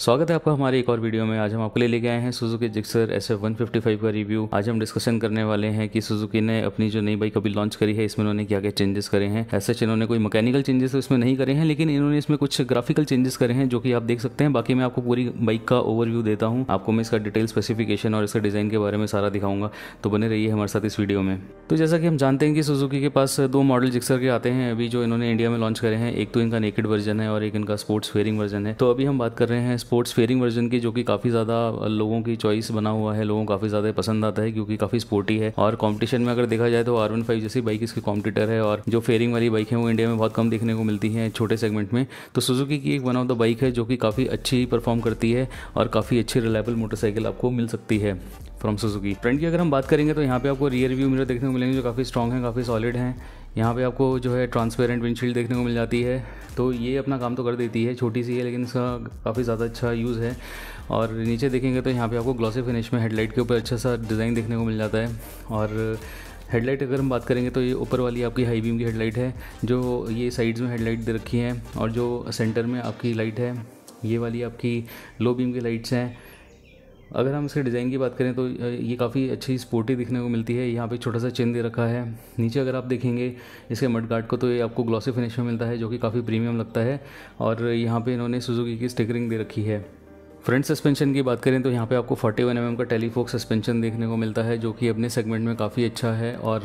स्वागत है आपका हमारे एक और वीडियो में आज हम आपके लिए लेके आए हैं Suzuki Gixxer S F one का रिव्यू आज हम डिस्कशन करने वाले हैं कि सुजुकी ने अपनी जो नई बाइक अभी लॉन्च करी है इसमें उन्होंने क्या क्या चेंजेस करे हैं ऐसे इन्होंने कोई मैकेनिकल चेंजेस तो इसमें नहीं करे हैं लेकिन इन्होंने इसमें कुछ ग्राफिकल चेंजेस करे हैं जो कि आप देख सकते हैं बाकी मैं आपको पूरी बाइक का ओवरव्यू देता हूँ आपको मैं इसका डिटेल स्पेसिफिकेशन और इसका डिज़ाइन के बारे में सारा दिखाऊंगा तो बने रही हमारे साथ इस वीडियो में तो जैसा कि हम जानते हैं कि सुजुकी के पास दो मॉडल जिक्सर के आते हैं अभी जो इन्होंने इंडिया में लॉन्च करे हैं एक तो इनका नेकेड वर्जन है और एक इनका स्पोर्ट्स फेयरिंग वर्जन है तो अभी हम बात कर रहे हैं स्पोर्ट्स फेयरिंग वर्जन की जो कि काफ़ी ज़्यादा लोगों की चॉइस बना हुआ है लोगों को काफ़ी ज़्यादा पसंद आता है क्योंकि काफ़ी स्पोर्टी है और कॉम्पिटिशन में अगर देखा जाए तो आर जैसी बाइक इसकी कॉम्पिटिटर है और जो फेयरिंग वाली बाइक है वो इंडिया में बहुत कम देखने को मिलती है छोटे सेगमेंट में तो सुजुकी की एक वन ऑफ द बाइक है जो कि काफ़ी अच्छी परफॉर्म करती है और काफ़ी अच्छी रिलायबल मोटरसाइकिल आपको मिल सकती है फ्रॉम सुजुकी फ्रंट की अगर हम बात करेंगे तो यहाँ पे आपको रियर व्यू मिरर देखने को मिलेंगे जो काफ़ी स्ट्रॉग हैं काफ़ी सॉलिड हैं यहाँ पे आपको जो है ट्रांसपेरेंट विंडशील्ड देखने को मिल जाती है तो ये अपना काम तो कर देती है छोटी सी है लेकिन इसका काफ़ी ज़्यादा अच्छा यूज़ है और नीचे देखेंगे तो यहाँ पे आपको ग्लॉसी फिनिश में हेडलाइट के ऊपर अच्छा सा डिज़ाइन देखने को मिल जाता है और हेडलाइट अगर हम बात करेंगे तो ये ऊपर वाली आपकी हाई बीम की हेडलाइट है जो ये साइड्स में हेडलाइट दे रखी हैं और जो सेंटर में आपकी लाइट है ये वाली आपकी लो बीम की लाइट्स हैं अगर हम इसके डिज़ाइन की बात करें तो ये काफ़ी अच्छी स्पोर्टी दिखने को मिलती है यहाँ पे छोटा सा चेन दे रखा है नीचे अगर आप देखेंगे इसके मड गार्ड को तो ये आपको ग्लॉसी फिनिश में मिलता है जो कि काफ़ी प्रीमियम लगता है और यहाँ पे इन्होंने सुजुकी की स्टिकरिंग दे रखी है फ्रंट सस्पेंशन की बात करें तो यहाँ पे आपको 41 वन mm का टेलीफोक सस्पेंशन देखने को मिलता है जो कि अपने सेगमेंट में काफ़ी अच्छा है और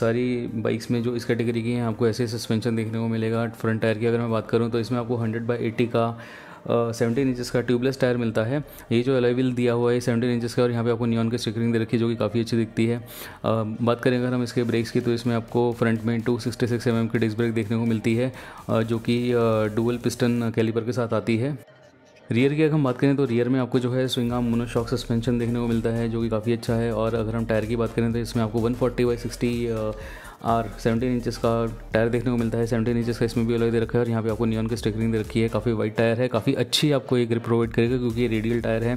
सारी बाइक्स में जो इस कैटेगरी की हैं आपको ऐसे सस्पेंशन देखने को मिलेगा फ्रंट टायर की अगर मैं बात करूँ तो इसमें आपको 100 बाई एटी का सेवेंटीन इंचज़ का ट्यूबलेस टायर मिलता है ये जो अलाइविल दिया हुआ है सेवेंटीन इंचज़ का और यहाँ पे आपको नियॉन की स्टिकरिंग दे रखी है जो कि काफ़ी अच्छी दिखती है बात करें अगर हम इसके ब्रेक्स की तो इसमें आपको फ्रंट में two sixty six M M की डिस्क ब्रेक देखने को मिलती है जो कि डुअल पिस्टन कैलिपर के साथ आती है रियर की अगर हम बात करें तो रियर में आपको जो है स्विंग आर्म मोनोशॉक सस्पेंशन देखने को मिलता है जो कि काफ़ी अच्छा है और अगर हम टायर की बात करें तो इसमें आपको 140 फोर्टी बाई सिक्सटी और 17 इंचेस का टायर देखने को मिलता है 17 इंचेस का इसमें भी अलग दे रखा है और यहाँ पे आपको नियन की स्टिकरिंग दे रखी है काफ़ी वाइट टायर है काफ़ी अच्छी आपको ये ग्रिप प्रोवाइड करेगा क्योंकि ये रेडियल टायर है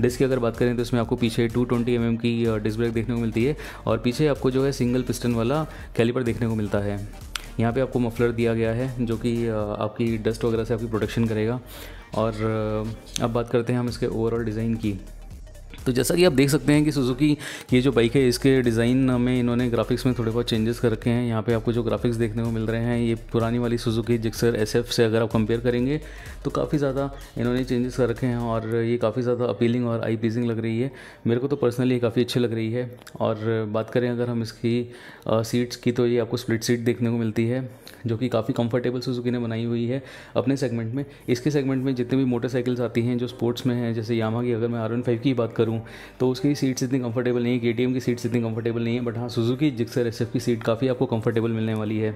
डिस्क की अगर बात करें तो इसमें आपको पीछे टू ट्वेंटी mm की डिस्क ब्रेक देखने को मिलती है और पीछे आपको जो है सिंगल पिस्टन वाला कैलिपर देखने को मिलता है यहाँ पे आपको मफलर दिया गया है जो कि आपकी डस्ट वगैरह से आपकी प्रोटेक्शन करेगा और अब बात करते हैं हम इसके ओवरऑल डिज़ाइन की तो जैसा कि आप देख सकते हैं कि सुजुकी ये जो बाइक है इसके डिज़ाइन में इन्होंने ग्राफिक्स में थोड़े बहुत चेंजेस कर रखे हैं यहाँ पे आपको जो ग्राफिक्स देखने को मिल रहे हैं ये पुरानी वाली सुजुकी जिक्सर एस से अगर आप कंपेयर करेंगे तो काफ़ी ज़्यादा इन्होंने चेंजेस कर रखे हैं और ये काफ़ी ज़्यादा अपीलिंग और आई पीजिंग लग रही है मेरे को तो पर्सनली काफ़ी अच्छी लग रही है और बात करें अगर हम इसकी सीट्स की तो ये आपको स्प्लिट सीट देखने को मिलती है जो कि काफ़ी कंफर्टेबल सुजुकी ने बनाई हुई है अपने सेगमेंट में इसके सेगमेंट में जितने भी मोटरसाइकिल्स आती हैं जो स्पोर्ट्स में हैं जैसे यामा की अगर मैं आर की बात करूँ हूँ तो उसकी सीट्स इतनी कंफर्टेबल नहीं है के की सीट्स इतनी कंफर्टेबल नहीं है बट हाँ सुजुकी जिक्सर एस की सीट काफ़ी आपको कंफर्टेबल मिलने वाली है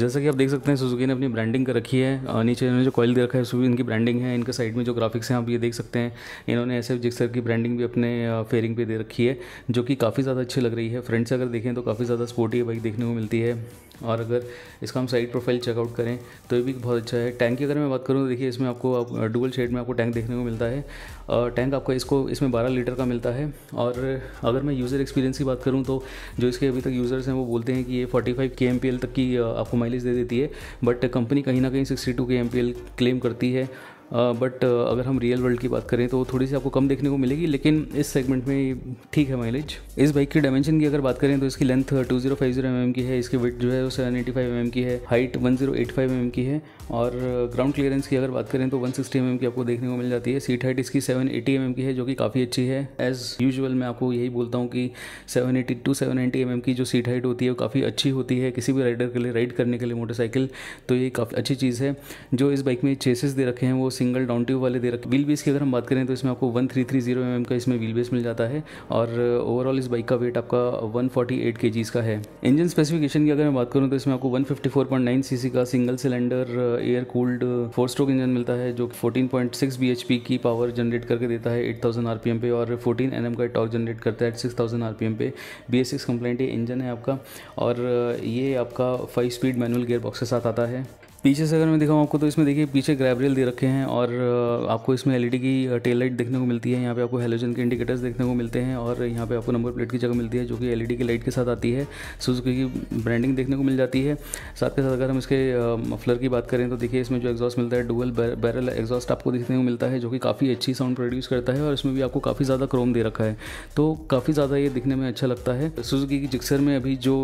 जैसा कि आप देख सकते हैं सुजुकी ने अपनी ब्रांडिंग कर रखी है नीचे इन्होंने जो कॉयल दे रखा है उसमें इनकी ब्रांडिंग है इनके साइड में जो ग्राफिक्स हैं आप ये देख सकते हैं इन्होंने एस एफ जिक्सर की ब्रांडिंग भी अपने फेयरिंग पे दे रखी है जो कि काफ़ी ज़्यादा अच्छी लग रही है फ्रंट से अगर देखें तो काफ़ी ज़्यादा स्पोर्टी बाइक देखने को मिलती है और अगर इसका हम साइड प्रोफाइल चेकआउट करें तो ये भी बहुत अच्छा है टैंक की अगर मैं बात करूँ तो देखिए इसमें आपको आप डुबल शेड में आपको टैंक देखने को मिलता है और टैंक आपका इसको इसमें 12 लीटर का मिलता है और अगर मैं यूज़र एक्सपीरियंस की बात करूँ तो जो इसके अभी तक यूज़र्स हैं वो बोलते हैं कि ये फोर्टी फाइव के तक की आपको माइलेज दे देती है बट कंपनी कहीं ना कहीं सिक्सटी टू के क्लेम करती है बट अगर हम रियल वर्ल्ड की बात करें तो थोड़ी सी आपको कम देखने को मिलेगी लेकिन इस सेगमेंट में ठीक है माइलेज इस बाइक की डायमेंशन की अगर बात करें तो इसकी length two zero five zero M की है इसकी विथ जो है वो सेवन एटी फाइव एम की है height one zero eight five M की है और ग्राउंड क्लियरेंस की अगर बात करें तो वन सिक्सटी एम की आपको देखने को मिल जाती है सीट हाइट इसकी सेवन एटी एम की है जो कि काफ़ी अच्छी है एज़ यूजल मैं आपको यही बोलता हूँ कि seven eighty two seven eighty M की जो सीट हाइट होती है वो काफ़ी अच्छी होती है किसी भी राइडर के लिए राइड करने के लिए मोटरसाइकिल तो ये काफ़ी अच्छी चीज़ है जो इस बाइक में चेसेस दे रखे हैं वो सिंगल डाउन ट्यूब वाले दे रखे व्हील बेस की अगर हम बात करें तो इसमें आपको one three three zero M का इसमें व्हील बेस मिल जाता है और ओवरऑल uh, इस बाइक का वेट आपका one forty eight K Gs का है इंजन स्पेसिफिकेशन की अगर मैं बात करूँ तो इसमें आपको one fifty four point nine C C का single cylinder air cooled four stroke engine मिलता है जो कि fourteen point six B H P की पावर जनरेट करके देता है eight thousand R P M पे और फोर्टीन एन एम का टॉक जनरेट करता है at six thousand R P M पे B S six compliant engine है आपका और uh, ये आपका five speed manual gear box के साथ आता है पीछे से अगर मैं दिखाऊँ आपको तो इसमें देखिए पीछे ग्रैबरेल दे रखे हैं और आपको इसमें एलईडी e की टेल लाइट देखने को मिलती है यहाँ पे आपको हेलोजन के इंडिकेटर्स देखने को मिलते हैं और यहाँ पे आपको नंबर प्लेट की जगह मिलती है जो कि एलईडी e की लाइट के साथ आती है सुजुकी की ब्रांडिंग देखने को मिल जाती है साथ के साथ अगर हम इसके मफलर की बात करें तो देखिए इसमें जो एग्जॉस्ट मिलता है डुअल बैरल एग्जॉस्ट आपको देखने को मिलता है जो कि काफ़ी अच्छी साउंड प्रोड्यूस करता है और इसमें भी आपको काफ़ी ज़्यादा क्रोम दे रखा है तो काफ़ी ज़्यादा ये दिखने में अच्छा लगता है सुजुकी की जिक्सर में अभी जो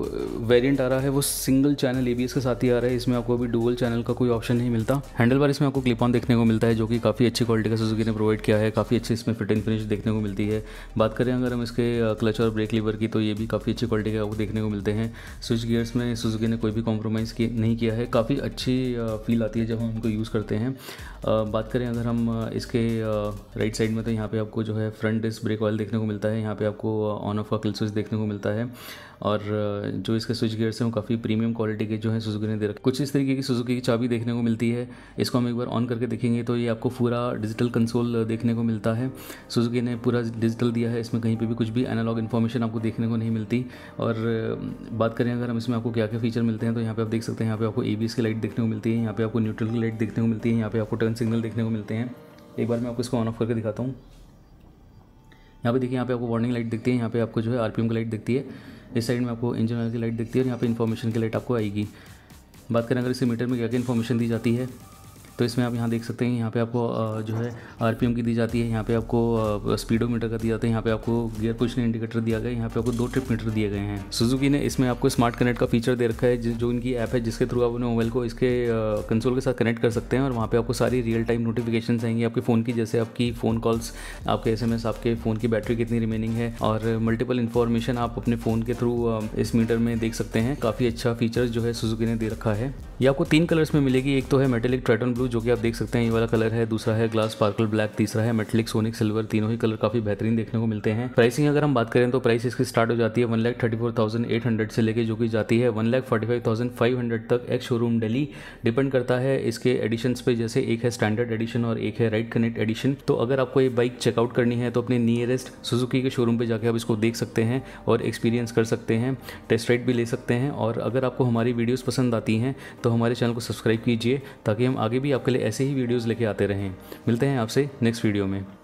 वेरियंट आ रहा है वो सिंगल चैनल ए के साथ ही आ रहा है इसमें आपको अभी डुअल चैनल पैनल का कोई ऑप्शन नहीं मिलता हैंडल बार इसमें आपको क्लिप ऑन देखने को मिलता है जो कि काफ़ी अच्छी क्वालिटी का सुजुकी ने प्रोवाइड किया है काफ़ी अच्छी इसमें फिट एंड फिनिश देखने को मिलती है बात करें अगर हम इसके क्लच और ब्रेक लीवर की तो ये भी काफ़ी अच्छी क्वालिटी के आपको देखने को मिलते हैं स्विच गियर्स में सुजुकी ने कोई भी कॉम्प्रोमाइज़ की नहीं किया है काफ़ी अच्छी फील आती है जब हम उनको यूज़ करते हैं बात करें अगर हम इसके राइट साइड में तो यहाँ पे आपको जो है फ्रंट डिस्क ब्रेक ऑयल देखने को मिलता है यहाँ पे आपको ऑन ऑफ का किल स्विच देखने को मिलता है और जो इसके स्विच गियर्स हैं वो काफ़ी प्रीमियम क्वालिटी के जो है सुजुकी ने दे रखे कुछ इस तरीके की सुजुकी चाबी देखने को मिलती है इसको हम एक बार ऑन करके देखेंगे तो ये आपको पूरा डिजिटल कंसोल देखने को मिलता है सुजुकी ने पूरा डिजिटल दिया है इसमें कहीं पर भी कुछ भी एनालॉग इन्फॉर्मेशन आपको देखने को नहीं मिलती और बात करें अगर हम इसमें आपको क्या क्या फीचर मिलते हैं तो यहाँ पर आप देख सकते हैं यहाँ पर आपको ए की लाइट देखने को मिलती है यहाँ पर आपको न्यूट्रल की लाइट देखने को मिलती है यहाँ पर आपको टर्न सिग्नल देखने को मिलते हैं एक बार मैं आपको इसको ऑन ऑफ करके दिखाता हूँ यहाँ पे देखिए यहाँ पे आपको वार्निंग लाइट दिखती है यहाँ पे आपको जो है आरपीएम की लाइट दिखती है इस साइड में आपको इंजन ऑयल की लाइट दिखती है और यहाँ पे इन्फॉर्मेशन की लाइट आपको आएगी बात करें अगर इसे मीटर में क्या क्या इन्फॉर्मेशन दी जाती है तो इसमें आप यहाँ देख सकते हैं यहाँ पे आपको जो है आर की दी जाती है यहाँ पे आपको स्पीडोमीटर का दिया जाता है यहाँ पे आपको गियर पोजिशन इंडिकेटर दिया गया है यहाँ पे आपको दो ट्रिप मीटर दिए गए हैं सुजुकी ने इसमें आपको स्मार्ट कनेक्ट का फीचर दे रखा है जो इनकी ऐप है जिसके थ्रू आप अपने मोबाइल को इसके कंसोल के साथ कनेक्ट कर सकते हैं और वहाँ पर आपको सारी रियल टाइम नोटिफिकेशन आएंगी आपके फ़ोन की जैसे आपकी फ़ोन कॉल्स आपके एस आपके फ़ोन की बैटरी कितनी रिमेनिंग है और मल्टीपल इन्फॉर्मेशन आप अपने फ़ोन के थ्रू इस मीटर में देख सकते हैं काफ़ी अच्छा फीचर जो है सुजुकी ने दे रखा है ये आपको तीन कलर्स में मिलेगी एक तो है मेटेलिक ट्रेटन ब्लू जो कि आप देख सकते हैं ये वाला कलर है दूसरा है ग्लास स्पार्कल ब्लैक तीसरा है मेटलिक सोनिक सिल्वर तीनों ही कलर काफी बेहतरीन देखने को मिलते हैं प्राइसिंग अगर हम बात करें तो प्राइस इसकी स्टार्ट हो जाती है one lakh thirty four thousand eight hundred से लेके जो कि जाती है one lakh forty five thousand five hundred तक एक्स शोरूम डेली डिपेंड करता है इसके एडिशन पे जैसे एक है स्टैंडर्ड एडिशन और एक है राइट कनेक्ट एडिशन तो अगर आपको ये बाइक चेकआउट करनी है तो अपने नियरेस्ट सुजुकी के शोरूम पर जाकर आप इसको देख सकते हैं और एक्सपीरियंस कर सकते हैं टेस्ट राइड भी ले सकते हैं और अगर आपको हमारी वीडियोज़ पसंद आती हैं तो हमारे चैनल को सब्सक्राइब कीजिए ताकि हम आगे भी भी आपके लिए ऐसे ही वीडियोज़ लेके आते रहें मिलते हैं आपसे नेक्स्ट वीडियो में